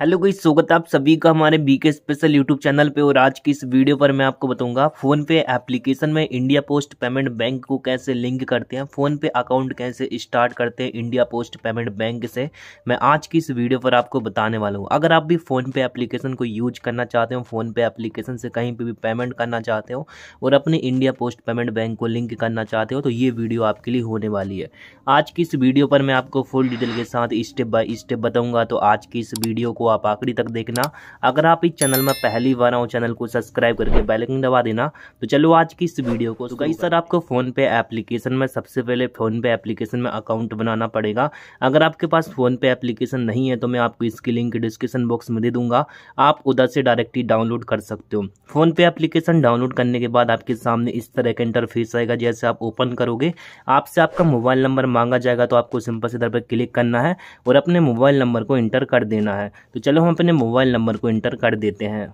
hello गई स्वागत आप सभी का हमारे बीके स्पेशल यूट्यूब चैनल पे और आज की इस वीडियो पर मैं आपको बताऊंगा फोन पे एप्लीकेशन में इंडिया पोस्ट पेमेंट बैंक को कैसे लिंक करते हैं फोन पे अकाउंट कैसे स्टार्ट करते हैं इंडिया पोस्ट पेमेंट बैंक से मैं आज की इस वीडियो पर आपको बताने वाला हूँ अगर आप भी फोन पे एप्लीकेशन को यूज करना चाहते हो फोन पे एप्लीकेशन से कहीं पर भी पेमेंट करना चाहते हो और अपने इंडिया पोस्ट पेमेंट बैंक को लिंक करना चाहते हो तो ये वीडियो आपके लिए होने वाली है आज की इस वीडियो पर मैं आपको फुल डिटेल के साथ स्टेप बाय स्टेप बताऊँगा तो आज की इस वीडियो को आप आखिरी तक देखना अगर आप इस चैनल में पहली बार आओ चैनल को सब्सक्राइब करके बेलकिंग दबा देना तो चलो आज की इस वीडियो को तो कई सर आपको फ़ोन पे एप्लीकेशन में सबसे पहले फ़ोन पे एप्लीकेशन में अकाउंट बनाना पड़ेगा अगर आपके पास फ़ोन पे एप्लीकेशन नहीं है तो मैं आपको इसकी लिंक डिस्क्रिप्शन बॉक्स में दे दूंगा आप उधर से डायरेक्टली डाउनलोड कर सकते हो फ़ोन पे एप्लीकेशन डाउनलोड करने के बाद आपके सामने इस तरह का इंटरफेस आएगा जैसे आप ओपन करोगे आपसे आपका मोबाइल नंबर मांगा जाएगा तो आपको सिंपल से इधर पर क्लिक करना है और अपने मोबाइल नंबर को इंटर कर देना है तो तो चलो हम अपने मोबाइल नंबर को इंटर कर देते हैं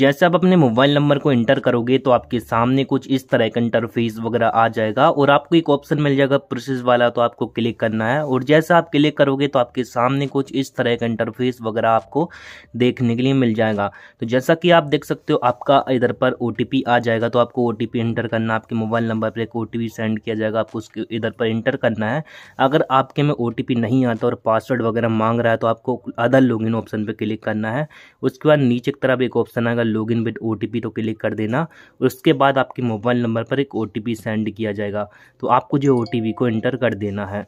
जैसे आप अपने मोबाइल नंबर को इंटर करोगे तो आपके सामने कुछ इस तरह का इंटरफेस वगैरह आ जाएगा और आपको एक ऑप्शन मिल जाएगा प्रोसेस वाला तो आपको क्लिक करना है और जैसा आप क्लिक करोगे तो आपके सामने कुछ इस तरह का इंटरफेस वगैरह आपको देखने के लिए मिल जाएगा तो जैसा कि आप देख सकते हो आपका इधर पर ओ आ जाएगा तो आपको ओ एंटर करना आपके मोबाइल नंबर पर एक ओ सेंड किया जाएगा आपको उसके इधर पर इंटर करना है अगर आपके में ओ नहीं आता और पासवर्ड वगैरह मांग रहा है तो आपको अदर लॉगिन ऑप्शन पर क्लिक करना है उसके बाद नीचे की तरफ एक ऑप्शन आएगा जाएगा लॉग इन विद ओ तो क्लिक कर देना उसके बाद आपके मोबाइल नंबर पर एक ओ सेंड किया जाएगा तो आपको जो ओ को इंटर कर देना है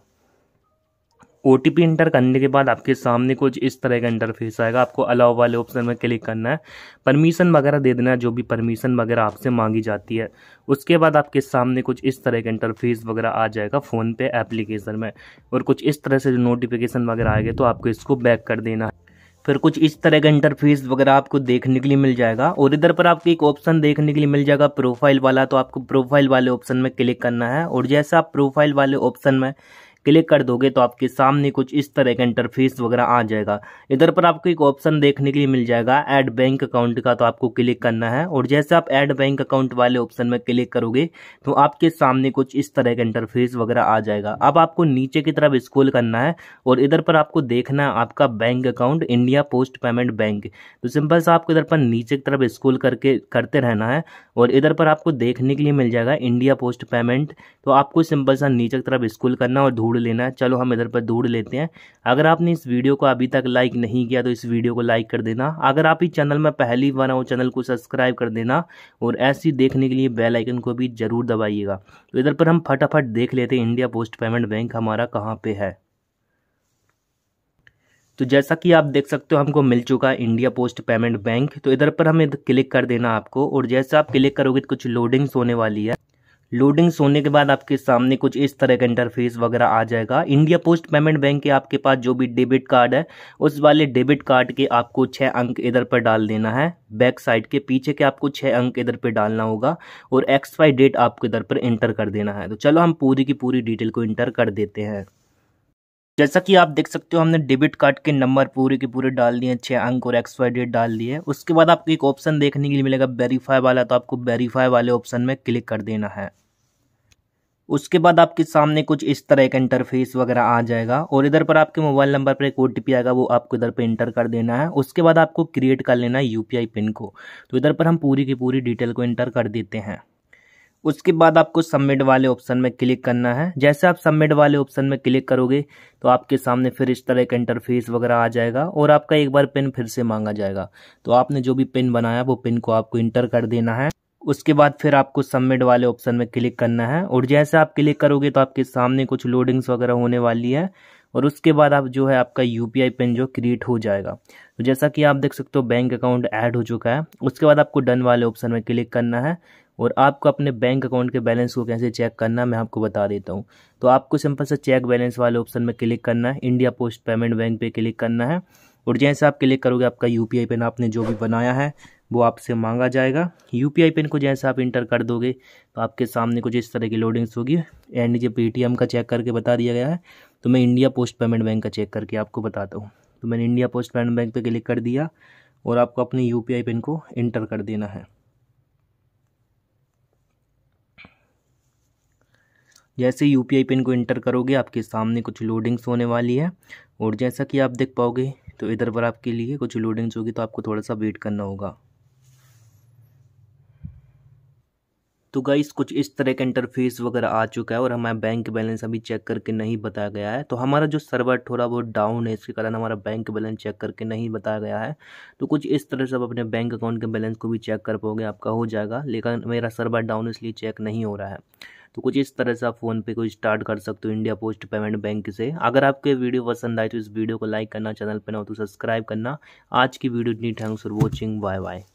ओ टी पी इंटर करने के बाद आपके सामने कुछ इस तरह का इंटरफेस आएगा आपको अलाव वाले ऑप्शन में क्लिक करना है परमिशन वगैरह दे देना है जो भी परमिशन वगैरह आपसे मांगी जाती है उसके बाद आपके सामने कुछ इस तरह का इंटरफेस वगैरह आ जाएगा फ़ोन पे एप्लीकेशन में और कुछ इस तरह से जो नोटिफिकेशन वगैरह आएगा तो आपको इसको बैक कर देना है फिर कुछ इस तरह का इंटरफेस वगैरह आपको देखने के लिए मिल जाएगा और इधर पर आपको एक ऑप्शन देखने के लिए मिल जाएगा प्रोफाइल वाला तो आपको प्रोफाइल वाले ऑप्शन में क्लिक करना है और जैसा आप प्रोफाइल वाले ऑप्शन में क्लिक कर दोगे तो आपके सामने कुछ इस तरह का इंटरफेस वगैरह आ जाएगा इधर पर आपको एक ऑप्शन देखने के लिए मिल जाएगा ऐड बैंक अकाउंट का तो आपको क्लिक करना है और जैसे आप ऐड बैंक अकाउंट वाले ऑप्शन में क्लिक करोगे तो आपके सामने कुछ इस तरह का इंटरफेस वगैरह आ जाएगा अब आपको नीचे की तरफ स्कूल करना है और इधर पर आपको देखना है आपका bank account India post payment bank तो सिंपल सा आपको इधर पर नीचे की तरफ स्कूल करके करते रहना है और इधर पर आपको देखने के लिए मिल जाएगा इंडिया पोस्ट पेमेंट तो आपको सिंपल सा नीचे की तरफ स्कूल करना और दूर लेना है चलो हम इधर पर दूर लेते हैं अगर आपने इस वीडियो को अभी तक लाइक नहीं किया तो इस वीडियो को लाइक कर देना अगर आप इस चैनल में पहली बार हो चैनल को सब्सक्राइब कर देना और ऐसी देखने के लिए बेल आइकन को भी ज़रूर दबाइएगा तो इधर पर हम फटाफट देख लेते हैं इंडिया पोस्ट पेमेंट बैंक हमारा कहाँ पर है तो जैसा कि आप देख सकते हो हमको मिल चुका है इंडिया पोस्ट पेमेंट बैंक तो इधर पर हमें क्लिक कर देना आपको और जैसे आप क्लिक करोगे तो कुछ लोडिंग्स होने वाली है लोडिंग होने के बाद आपके सामने कुछ इस तरह का इंटरफेस वगैरह आ जाएगा इंडिया पोस्ट पेमेंट बैंक के आपके पास जो भी डेबिट कार्ड है उस वाले डेबिट कार्ड के आपको छः अंक इधर पर डाल देना है बैक साइड के पीछे के आपको छः अंक इधर पर डालना होगा और एक्स डेट आपको इधर पर इंटर कर देना है तो चलो हम पूरी की पूरी डिटेल को इंटर कर देते हैं जैसा कि आप देख सकते हो हमने डेबिट कार्ड के नंबर पूरे के पूरे डाल दिए छः अंक और एक्सपायर डेट डाल दिए उसके बाद आपको एक ऑप्शन देखने के लिए मिलेगा वेरीफाई वाला तो आपको वेरीफाई वाले ऑप्शन में क्लिक कर देना है उसके बाद आपके सामने कुछ इस तरह का इंटरफेस वगैरह आ जाएगा और इधर पर आपके मोबाइल नंबर पर एक ओ आएगा वो आपको इधर पर इंटर कर देना है उसके बाद आपको क्रिएट कर लेना है यू पिन को तो इधर पर हम पूरी की पूरी डिटेल को इंटर कर देते हैं उसके बाद आपको सबमिट वाले ऑप्शन में क्लिक करना है जैसे आप सबमिट वाले ऑप्शन में क्लिक करोगे तो आपके सामने फिर इस तरह का इंटरफेस वगैरह आ जाएगा और आपका एक बार पिन फिर से मांगा जाएगा तो आपने जो भी पिन बनाया वो पिन को आपको इंटर कर देना है उसके बाद फिर आपको सबमिट वाले ऑप्शन में क्लिक करना है और जैसे आप क्लिक करोगे तो आपके सामने कुछ लोडिंग्स वगैरह होने वाली है और उसके बाद आप जो है आपका यू पिन जो क्रिएट हो जाएगा तो जैसा कि आप देख सकते हो बैंक अकाउंट ऐड हो चुका है उसके बाद आपको डन वाले ऑप्शन में क्लिक करना है और आपको अपने बैंक अकाउंट के बैलेंस को कैसे चेक करना मैं आपको बता देता हूँ तो आपको सिंपल से चेक बैलेंस वाले ऑप्शन में क्लिक करना है इंडिया पोस्ट पेमेंट बैंक पर क्लिक करना है और जैसे आप क्लिक करोगे आपका यू पिन आपने जो भी बनाया है वो आपसे मांगा जाएगा यू पिन को जैसे आप इंटर कर दोगे तो आपके सामने कुछ इस तरह की लोडिंग्स होगी एंड जब पेटीएम का चेक करके बता दिया गया है तो मैं इंडिया पोस्ट पेमेंट बैंक का चेक करके आपको बताता हूँ तो मैंने इंडिया पोस्ट पेमेंट बैंक पर क्लिक कर दिया और आपको अपने यू पिन को इंटर कर देना है जैसे यू पिन को इंटर करोगे आपके सामने कुछ लोडिंग्स होने वाली है और जैसा कि आप देख पाओगे तो इधर पर आपके लिए कुछ लोडिंग्स होगी तो आपको थोड़ा सा वेट करना होगा तो गाइस कुछ इस तरह का इंटरफेस वगैरह आ चुका है और हमारा बैंक बैलेंस अभी चेक करके नहीं बताया गया है तो हमारा जो सर्वर थोड़ा बहुत डाउन है इसके कारण हमारा बैंक बैलेंस चेक करके नहीं बताया गया है तो कुछ इस तरह से आप अपने बैंक अकाउंट के बैलेंस को भी चेक कर पाओगे आपका हो जाएगा लेकिन मेरा सर्वर डाउन इसलिए चेक नहीं हो रहा है तो कुछ इस तरह से आप फ़ोनपे को स्टार्ट कर सकते हो इंडिया पोस्ट पेमेंट बैंक से अगर आपके वीडियो पसंद आए तो इस वीडियो को लाइक करना चैनल पर ना हो तो सब्सक्राइब करना आज की वीडियो इतनी thanks for watching bye bye